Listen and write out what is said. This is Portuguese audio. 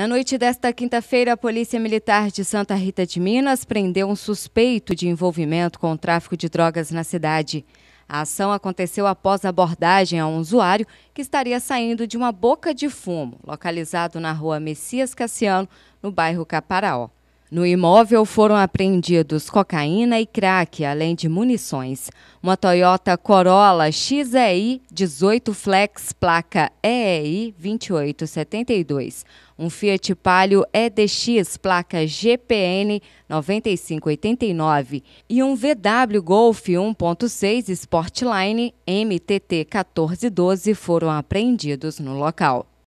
Na noite desta quinta-feira, a Polícia Militar de Santa Rita de Minas prendeu um suspeito de envolvimento com o tráfico de drogas na cidade. A ação aconteceu após a abordagem a um usuário que estaria saindo de uma boca de fumo, localizado na rua Messias Cassiano, no bairro Caparaó. No imóvel foram apreendidos cocaína e crack, além de munições. Uma Toyota Corolla XEI 18 Flex, placa EEI 2872. Um Fiat Palio EDX, placa GPN 9589. E um VW Golf 1.6 Sportline MTT 1412 foram apreendidos no local.